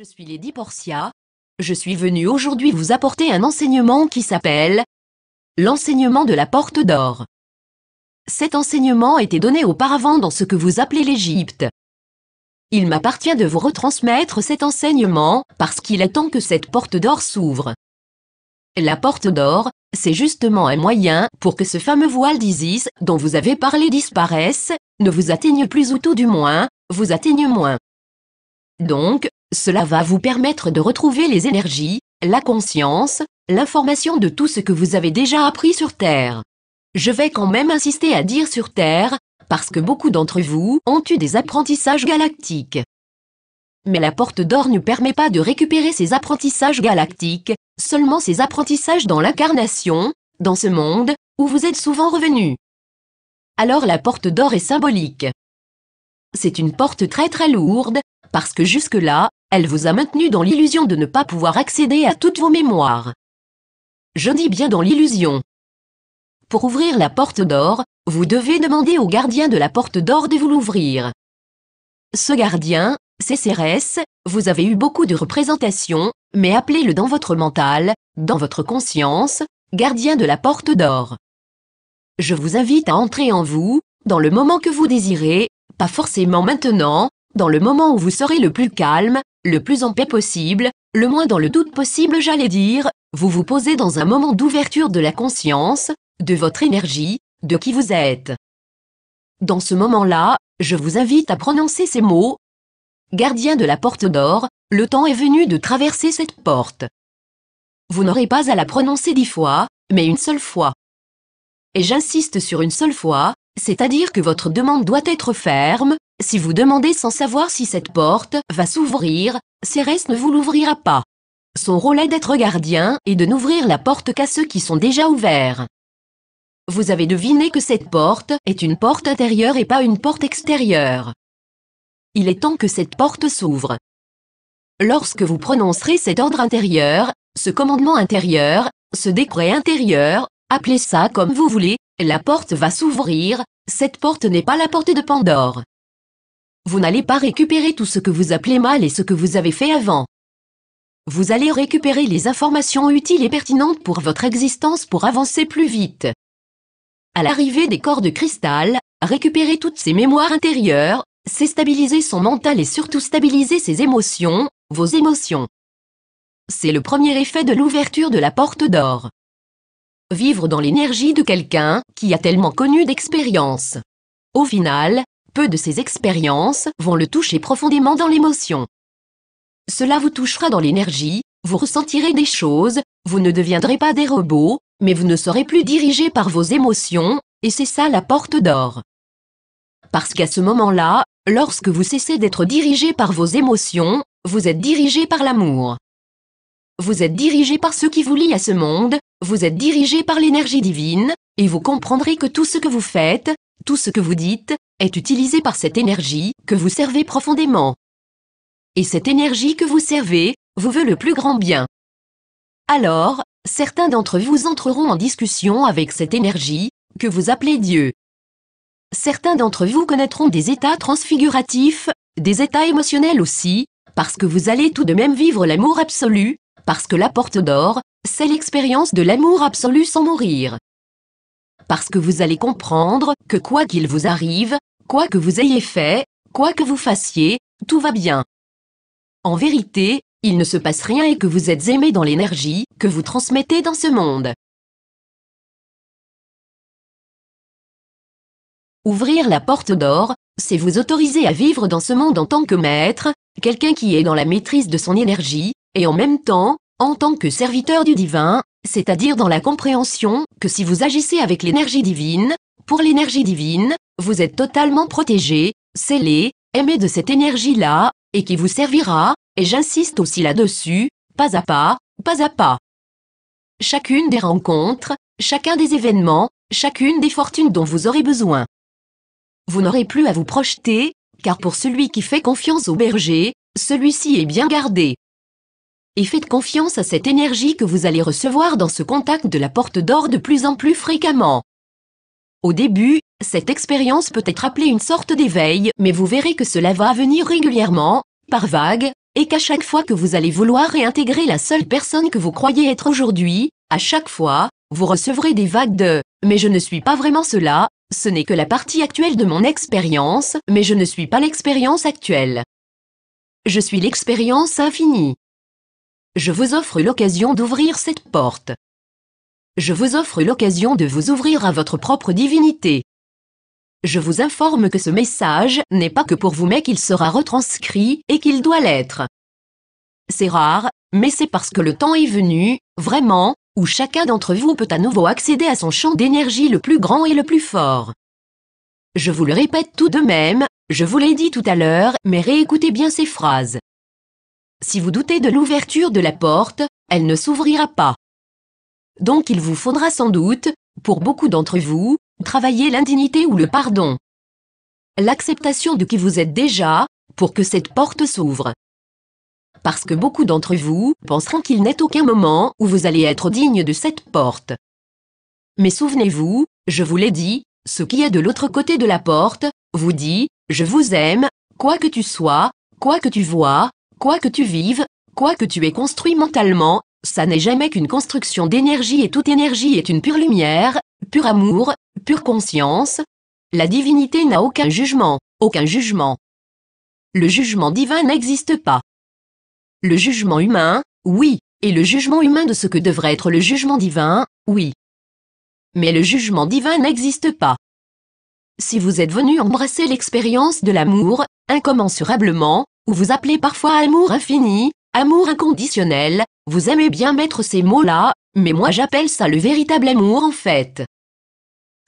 Je suis Lady Portia. Je suis venue aujourd'hui vous apporter un enseignement qui s'appelle l'enseignement de la porte d'or. Cet enseignement était donné auparavant dans ce que vous appelez l'Égypte. Il m'appartient de vous retransmettre cet enseignement parce qu'il est temps que cette porte d'or s'ouvre. La porte d'or, c'est justement un moyen pour que ce fameux voile d'Isis dont vous avez parlé disparaisse, ne vous atteigne plus ou tout du moins, vous atteigne moins. Donc, cela va vous permettre de retrouver les énergies, la conscience, l'information de tout ce que vous avez déjà appris sur Terre. Je vais quand même insister à dire sur Terre, parce que beaucoup d'entre vous ont eu des apprentissages galactiques. Mais la porte d'or ne permet pas de récupérer ces apprentissages galactiques, seulement ces apprentissages dans l'incarnation, dans ce monde, où vous êtes souvent revenus. Alors la porte d'or est symbolique. C'est une porte très très lourde, parce que jusque-là, elle vous a maintenu dans l'illusion de ne pas pouvoir accéder à toutes vos mémoires. Je dis bien dans l'illusion. Pour ouvrir la porte d'or, vous devez demander au gardien de la porte d'or de vous l'ouvrir. Ce gardien, c'est Cérès, vous avez eu beaucoup de représentations, mais appelez-le dans votre mental, dans votre conscience, gardien de la porte d'or. Je vous invite à entrer en vous, dans le moment que vous désirez, pas forcément maintenant, dans le moment où vous serez le plus calme, le plus en paix possible, le moins dans le doute possible j'allais dire, vous vous posez dans un moment d'ouverture de la conscience, de votre énergie, de qui vous êtes. Dans ce moment-là, je vous invite à prononcer ces mots. Gardien de la porte d'or, le temps est venu de traverser cette porte. Vous n'aurez pas à la prononcer dix fois, mais une seule fois. Et j'insiste sur une seule fois, c'est-à-dire que votre demande doit être ferme, si vous demandez sans savoir si cette porte va s'ouvrir, Cérès ne vous l'ouvrira pas. Son rôle est d'être gardien et de n'ouvrir la porte qu'à ceux qui sont déjà ouverts. Vous avez deviné que cette porte est une porte intérieure et pas une porte extérieure. Il est temps que cette porte s'ouvre. Lorsque vous prononcerez cet ordre intérieur, ce commandement intérieur, ce décret intérieur, appelez ça comme vous voulez, la porte va s'ouvrir, cette porte n'est pas la porte de Pandore vous n'allez pas récupérer tout ce que vous appelez mal et ce que vous avez fait avant. Vous allez récupérer les informations utiles et pertinentes pour votre existence pour avancer plus vite. À l'arrivée des corps de cristal, récupérer toutes ses mémoires intérieures, c'est stabiliser son mental et surtout stabiliser ses émotions, vos émotions. C'est le premier effet de l'ouverture de la porte d'or. Vivre dans l'énergie de quelqu'un qui a tellement connu d'expérience. Au final, peu de ces expériences vont le toucher profondément dans l'émotion. Cela vous touchera dans l'énergie, vous ressentirez des choses, vous ne deviendrez pas des robots, mais vous ne serez plus dirigé par vos émotions, et c'est ça la porte d'or. Parce qu'à ce moment-là, lorsque vous cessez d'être dirigé par vos émotions, vous êtes dirigé par l'amour. Vous êtes dirigé par ce qui vous lie à ce monde, vous êtes dirigé par l'énergie divine, et vous comprendrez que tout ce que vous faites, tout ce que vous dites, est utilisée par cette énergie que vous servez profondément. Et cette énergie que vous servez vous veut le plus grand bien. Alors, certains d'entre vous entreront en discussion avec cette énergie que vous appelez Dieu. Certains d'entre vous connaîtront des états transfiguratifs, des états émotionnels aussi, parce que vous allez tout de même vivre l'amour absolu, parce que la porte d'or, c'est l'expérience de l'amour absolu sans mourir. Parce que vous allez comprendre que quoi qu'il vous arrive, Quoi que vous ayez fait, quoi que vous fassiez, tout va bien. En vérité, il ne se passe rien et que vous êtes aimé dans l'énergie que vous transmettez dans ce monde. Ouvrir la porte d'or, c'est vous autoriser à vivre dans ce monde en tant que maître, quelqu'un qui est dans la maîtrise de son énergie, et en même temps, en tant que serviteur du divin, c'est-à-dire dans la compréhension que si vous agissez avec l'énergie divine, pour l'énergie divine, vous êtes totalement protégé, scellé, aimé de cette énergie-là, et qui vous servira, et j'insiste aussi là-dessus, pas à pas, pas à pas. Chacune des rencontres, chacun des événements, chacune des fortunes dont vous aurez besoin. Vous n'aurez plus à vous projeter, car pour celui qui fait confiance au berger, celui-ci est bien gardé. Et faites confiance à cette énergie que vous allez recevoir dans ce contact de la porte d'or de plus en plus fréquemment. Au début, cette expérience peut être appelée une sorte d'éveil, mais vous verrez que cela va venir régulièrement, par vagues, et qu'à chaque fois que vous allez vouloir réintégrer la seule personne que vous croyez être aujourd'hui, à chaque fois, vous recevrez des vagues de ⁇ mais je ne suis pas vraiment cela, ce n'est que la partie actuelle de mon expérience, mais je ne suis pas l'expérience actuelle. Je suis l'expérience infinie. Je vous offre l'occasion d'ouvrir cette porte. Je vous offre l'occasion de vous ouvrir à votre propre divinité. Je vous informe que ce message n'est pas que pour vous mais qu'il sera retranscrit et qu'il doit l'être. C'est rare, mais c'est parce que le temps est venu, vraiment, où chacun d'entre vous peut à nouveau accéder à son champ d'énergie le plus grand et le plus fort. Je vous le répète tout de même, je vous l'ai dit tout à l'heure, mais réécoutez bien ces phrases. Si vous doutez de l'ouverture de la porte, elle ne s'ouvrira pas donc il vous faudra sans doute, pour beaucoup d'entre vous, travailler l'indignité ou le pardon. L'acceptation de qui vous êtes déjà, pour que cette porte s'ouvre. Parce que beaucoup d'entre vous penseront qu'il n'est aucun moment où vous allez être digne de cette porte. Mais souvenez-vous, je vous l'ai dit, ce qui est de l'autre côté de la porte, vous dit, je vous aime, quoi que tu sois, quoi que tu vois, quoi que tu vives, quoi que tu aies construit mentalement ça n'est jamais qu'une construction d'énergie et toute énergie est une pure lumière, pur amour, pure conscience. La divinité n'a aucun jugement, aucun jugement. Le jugement divin n'existe pas. Le jugement humain, oui, et le jugement humain de ce que devrait être le jugement divin, oui. Mais le jugement divin n'existe pas. Si vous êtes venu embrasser l'expérience de l'amour, incommensurablement, ou vous appelez parfois amour infini, Amour inconditionnel, vous aimez bien mettre ces mots-là, mais moi j'appelle ça le véritable amour en fait.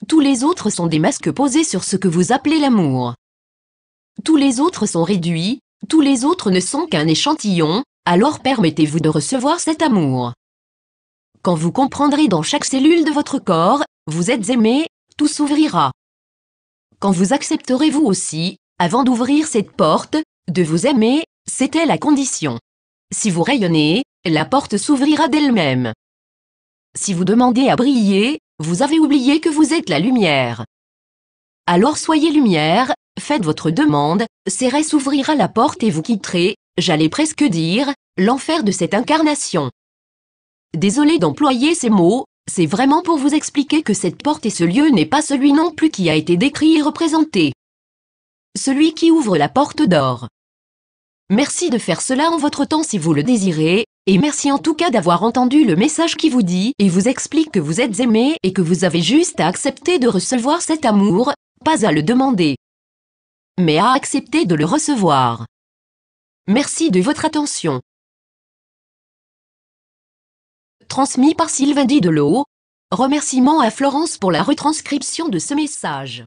Tous les autres sont des masques posés sur ce que vous appelez l'amour. Tous les autres sont réduits, tous les autres ne sont qu'un échantillon, alors permettez-vous de recevoir cet amour. Quand vous comprendrez dans chaque cellule de votre corps, vous êtes aimé, tout s'ouvrira. Quand vous accepterez vous aussi, avant d'ouvrir cette porte, de vous aimer, c'était la condition. Si vous rayonnez, la porte s'ouvrira d'elle-même. Si vous demandez à briller, vous avez oublié que vous êtes la lumière. Alors soyez lumière, faites votre demande, Cérès s'ouvrira la porte et vous quitterez, j'allais presque dire, l'enfer de cette incarnation. Désolé d'employer ces mots, c'est vraiment pour vous expliquer que cette porte et ce lieu n'est pas celui non plus qui a été décrit et représenté. Celui qui ouvre la porte d'or. Merci de faire cela en votre temps si vous le désirez, et merci en tout cas d'avoir entendu le message qui vous dit et vous explique que vous êtes aimé et que vous avez juste à accepter de recevoir cet amour, pas à le demander, mais à accepter de le recevoir. Merci de votre attention. Transmis par Sylvain Didelot. Remerciements à Florence pour la retranscription de ce message.